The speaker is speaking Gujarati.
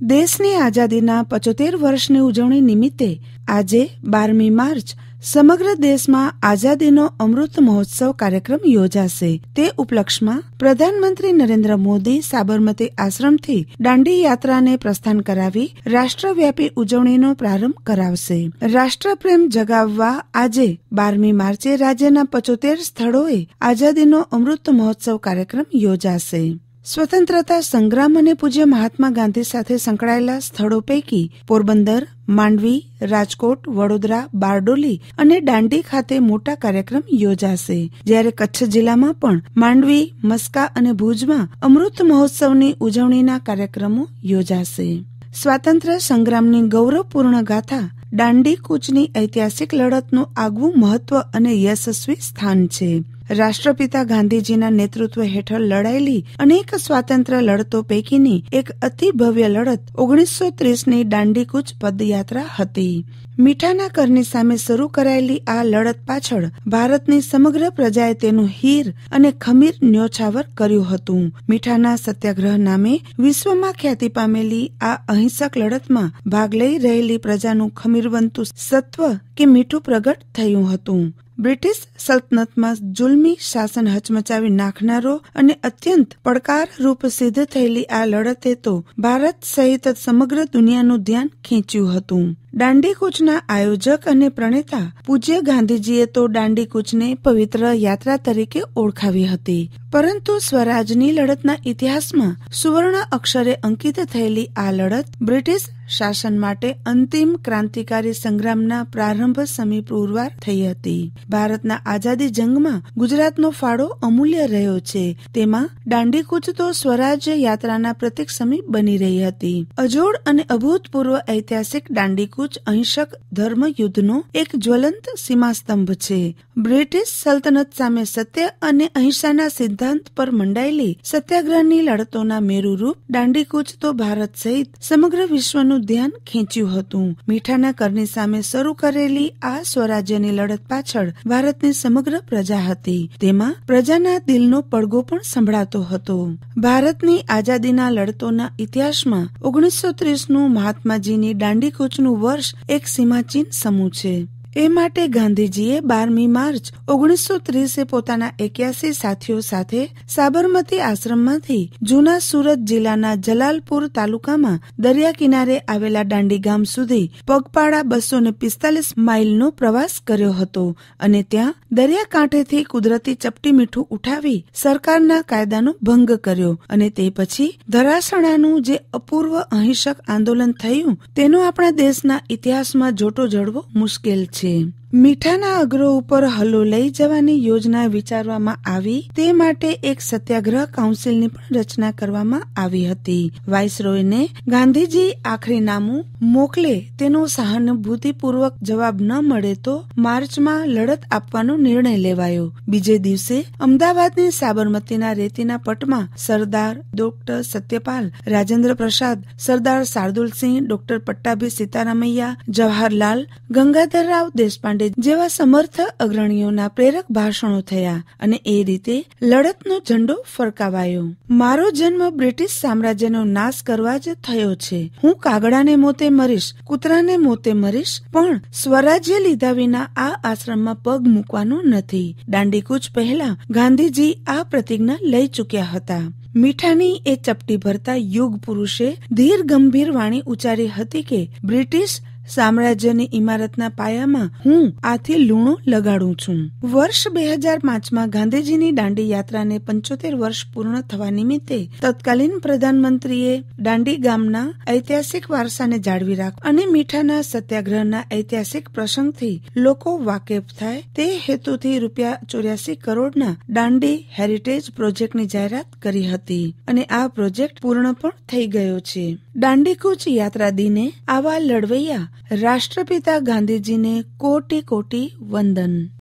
દેશની આઝાદીના પચોતેર વર્ષની ઉજવણી નિમિત્તે આજે બારમી માર્ચ સમગ્ર દેશમાં આઝાદીનો અમૃત મહોત્સવ કાર્યક્રમ યોજાશે તે ઉપલક્ષમાં પ્રધાનમંત્રી નરેન્દ્ર મોદી સાબરમતી આશ્રમથી દાંડી યાત્રાને પ્રસ્થાન કરાવી રાષ્ટ્રવ્યાપી ઉજવણીનો પ્રારંભ કરાવશે રાષ્ટ્રપ્રેમ જગાવવા આજે બારમી માર્ચે રાજ્યના પચોતેર સ્થળોએ આઝાદીનો અમૃત મહોત્સવ કાર્યક્રમ યોજાશે સ્વતંત્રતા સંગ્રામ અને પૂજ્ય મહાત્મા ગાંધી સાથે સંકળાયેલા સ્થળો પૈકી પોરબંદર માંડવી રાજકોટ વડોદરા બારડોલી અને દાંડી ખાતે મોટા કાર્યક્રમ યોજાશે જ્યારે કચ્છ જિલ્લામાં પણ માંડવી મસ્કા અને ભુજમાં અમૃત મહોત્સવની ઉજવણીના કાર્યક્રમો યોજાશે સ્વાતંત્ર્ય સંગ્રામની ગૌરવપૂર્ણ ગાથા દાંડી કૂચની ઐતિહાસિક લડતનું આગવું મહત્વ અને યશસ્વી સ્થાન છે રાષ્ટ્રપિતા ગાંધીજીના નેતૃત્વ હેઠળ લડાયેલી અનેક સ્વાતંત્ર્ય લડતો પૈકીની એક અતિ ભવ્ય લડત ઓગણીસો ત્રીસની દાંડીકૂચ પદયાત્રા હતી મીઠાના કરની સામે શરૂ કરાયેલી આ લડત પાછળ ભારતની સમગ્ર પ્રજાએ તેનું હીર અને ખમીર ન્યોછાવર કર્યું હતું મીઠાના સત્યાગ્રહ નામે વિશ્વમાં ખ્યાતિ પામેલી આ અહિંસક લડતમાં ભાગ લઈ રહેલી પ્રજાનું ખમીરવંતુ સત્વ કે મીઠું પ્રગટ થયું હતું બ્રિટિશ સલ્તનતમાં જુલમી શાસન હચમચાવી નાખનારો અને અત્યંત પડકારરૂપ સિદ્ધ થયેલી આ લડતે તો ભારત સહિત સમગ્ર દુનિયાનું ધ્યાન ખેંચ્યું હતું દાંડીકૂચના આયોજક અને પ્રણેતા પૂજ્ય ગાંધીજીએ તો દાંડીકૂચને પવિત્ર યાત્રા તરીકે ઓળખાવી હતી પરંતુ સ્વરાજની લડતના ઇતિહાસમાં સુવર્ણ અક્ષરે અંકિત થયેલી આ લડત બ્રિટિશ શાસન માટે અંતિમ ક્રાંતિકારી સંગ્રામના પ્રારંભ સમી પૂરવાર થઈ હતી ભારતના આઝાદી જંગમાં ગુજરાતનો ફાળો અમૂલ્ય રહ્યો છે તેમાં દાંડીકૂચ તો સ્વરાજ યાત્રાના પ્રતિક સમી બની રહી હતી અજોડ અને અભૂતપૂર્વ ઐતિહાસિક દાંડીકૂચ કુચ અહિંસક ધર્મયુદ્ધનો એક જ્વલંત સીમાસ્તંભ છે બ્રિટિશ સલ્તનત સામે સત્ય અને અહિંસાના સિદ્ધાંત પર મંડાયેલી સત્યાગ્રહની લડતોના મેરુરૂપ દાંડીકૂચ તો ભારત સહિત સમગ્ર વિશ્વનું ધ્યાન ખેંચ્યું હતું મીઠાના કરની સામે શરૂ કરેલી આ સ્વરાજ્યની લડત પાછળ ભારતની સમગ્ર પ્રજા હતી તેમાં પ્રજાના દિલનો પડઘો પણ સંભળાતો હતો ભારતની આઝાદીના લડતોના ઇતિહાસમાં ઓગણીસો ત્રીસનું મહાત્માજીની દાંડીકૂચનું વર્ષ એક સીમાચિહ્ન સમૂહ છે એ માટે ગાંધીજીએ બારમી માર્ચ ઓગણીસો ત્રીસે પોતાના એક્યાસી સાથીઓ સાથે સાબરમતી આશ્રમમાંથી જૂના સુરત જિલ્લાના જલાલપુર તાલુકામાં દરિયા કિનારે આવેલા દાંડી ગામ સુધી પગપાળા બસો ને પિસ્તાલીસ માઇલનો પ્રવાસ કર્યો હતો અને ત્યાં દરિયાકાંઠેથી કુદરતી ચપટી મીઠું ઉઠાવી સરકારના કાયદાનો ભંગ કર્યો અને તે પછી ધરાસણાનું જે અપૂર્વ અહિંસક આંદોલન થયું તેનો આપણા દેશના ઇતિહાસમાં જોટો જડવો મુશ્કેલ છે de મીઠાના અગ્રો ઉપર હલ્લો લઈ જવાની યોજના વિચારવામાં આવી તે માટે એક સત્યાગ્રહ કાઉન્સિલની પણ રચના કરવામાં આવી હતી વાઇસરોયને ગાંધીજી આખરી નામું મોકલે તેનો સહાનુભૂતિપૂર્વક જવાબ ન મળે તો માર્ચમાં લડત આપવાનો નિર્ણય લેવાયો બીજે દિવસે અમદાવાદની સાબરમતીના રેતીના પટમાં સરદાર ડોક્ટર સત્યપાલ રાજેન્દ્ર પ્રસાદ સરદાર શાર્દુલસિંહ ડોક્ટર પટ્ટાભી સીતારામૈયા જવાહરલાલ ગંગાધરરાવ દેશપાંડે પાંડે જેવા સમર્થ અગ્રણીઓના પ્રેરક ભાષણો થયા અને એ રીતે લડતનો ઝંડો ફરકાવાયો મારો જન્મ બ્રિટિશ સામ્રાજ્યનો નાશ કરવા જ થયો છે હું કાગડાને મોતે મરીશ કૂતરાને મોતે મરીશ પણ સ્વરાજ્ય લીધા વિના આ આશ્રમમાં પગ મૂકવાનું નથી દાંડીકૂચ પહેલા ગાંધીજી આ પ્રતિજ્ઞા લઈ ચૂક્યા હતા મીઠાની એ ચપટી ભરતા યુગ પુરુષે ધીર ગંભીર વાણી ઉચ્ચારી હતી કે બ્રિટિશ સામ્રાજ્યની ઇમારતના પાયામાં હું આથી લૂણો લગાડું છું વર્ષ બે હજાર પાંચમાં ગાંધીજીની દાંડી યાત્રાને પંચોતેર વર્ષ પૂર્ણ થવા નિમિત્તે તત્કાલીન પ્રધાનમંત્રીએ દાંડી ગામના ઐતિહાસિક વારસાને જાળવી રાખ અને મીઠાના સત્યાગ્રહના ઐતિહાસિક પ્રસંગથી લોકો વાકેફ થાય તે હેતુથી રૂપિયા ચોર્યાસી કરોડના દાંડી હેરિટેજ પ્રોજેક્ટની જાહેરાત કરી હતી અને આ પ્રોજેક્ટ પૂર્ણ પણ થઈ ગયો છે દાંડીકૂચ યાત્રા દિને આવા લડવૈયા રાષ્ટ્રપિતા ગાંધીજીને કોટી કોટી વંદન